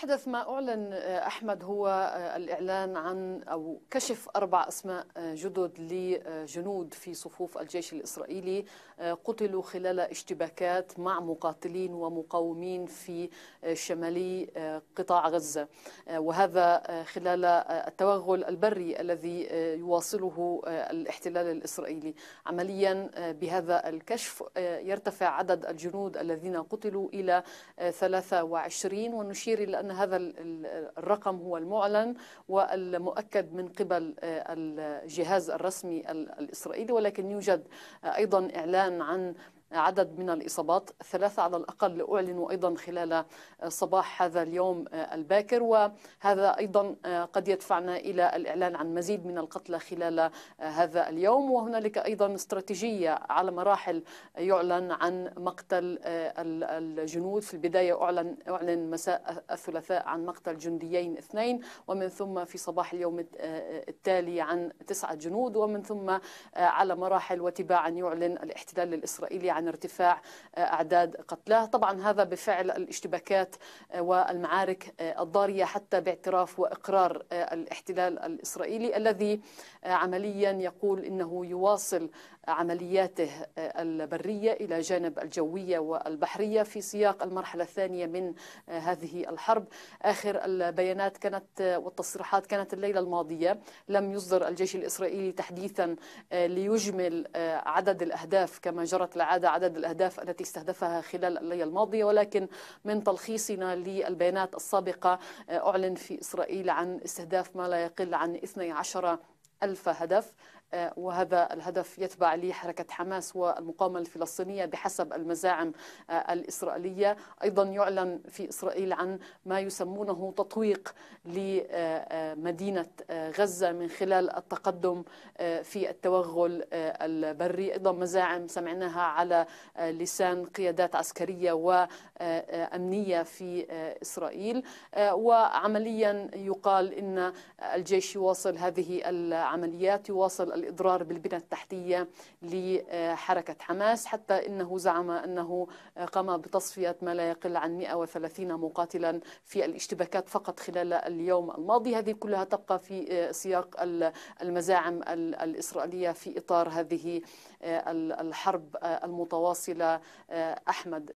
أحدث ما أعلن آه، أحمد هو آه، الإعلان عن أو كشف أربع أسماء آه، جدد لجنود في صفوف الجيش الإسرائيلي قتلوا خلال اشتباكات مع مقاتلين ومقاومين في شمالي قطاع غزة وهذا خلال التوغل البري الذي يواصله الاحتلال الإسرائيلي عمليا بهذا الكشف يرتفع عدد الجنود الذين قتلوا إلى 23 ونشير إلى أن أن هذا الرقم هو المعلن والمؤكد من قبل آه، الجهاز الرسمي الإسرائيلي ولكن يوجد آه، أيضا إعلان عن عدد من الإصابات ثلاثة على الأقل أعلنوا أيضا خلال آه، صباح هذا اليوم آه، الباكر وهذا أيضا آه، قد يدفعنا إلى الإعلان عن مزيد من القتلى خلال هذا اليوم وهنالك أيضا استراتيجية على مراحل يعلن عن مقتل الجنود في البداية أعلن, أعلن مساء الثلاثاء عن مقتل جنديين اثنين ومن ثم في صباح اليوم التالي عن تسعة جنود ومن ثم على مراحل وتباعا يعلن الاحتلال الإسرائيلي عن عن ارتفاع آه، أعداد قتلاه طبعا هذا بفعل الاشتباكات آه، والمعارك آه، الضارية حتى باعتراف وإقرار الاحتلال الإسرائيلي الذي عمليا يقول إنه يواصل عملياته البرية إلى جانب الجوية والبحرية في سياق المرحلة الثانية من هذه الحرب آخر البيانات كانت والتصريحات كانت الليلة الماضية لم يصدر الجيش الإسرائيلي تحديثا ليجمل عدد الأهداف كما جرت العادة عدد الأهداف التي استهدفها خلال الليلة الماضية ولكن من تلخيصنا للبيانات السابقة أعلن في إسرائيل عن استهداف ما لا يقل عن 12 ألف هدف آه، وهذا الهدف يتبع لي حركة حماس والمقاومة الفلسطينية بحسب المزاعم آه، الإسرائيلية أيضا يعلن في إسرائيل عن ما يسمونه تطويق لمدينة آه، غزة من خلال التقدم في التوغل البري أيضا مزاعم سمعناها على لسان قيادات عسكرية وأمنية في إسرائيل وعمليا يقال إن الجيش يواصل هذه العمليات يواصل الإضرار بالبنى التحتية لحركة حماس حتى إنه زعم أنه قام بتصفية ما لا يقل عن 130 مقاتلا في الاشتباكات فقط خلال اليوم الماضي هذه كلها تبقى في آه، سياق المزاعم الإسرائيلية في إطار هذه آه، الحرب آه، المتواصلة أحمد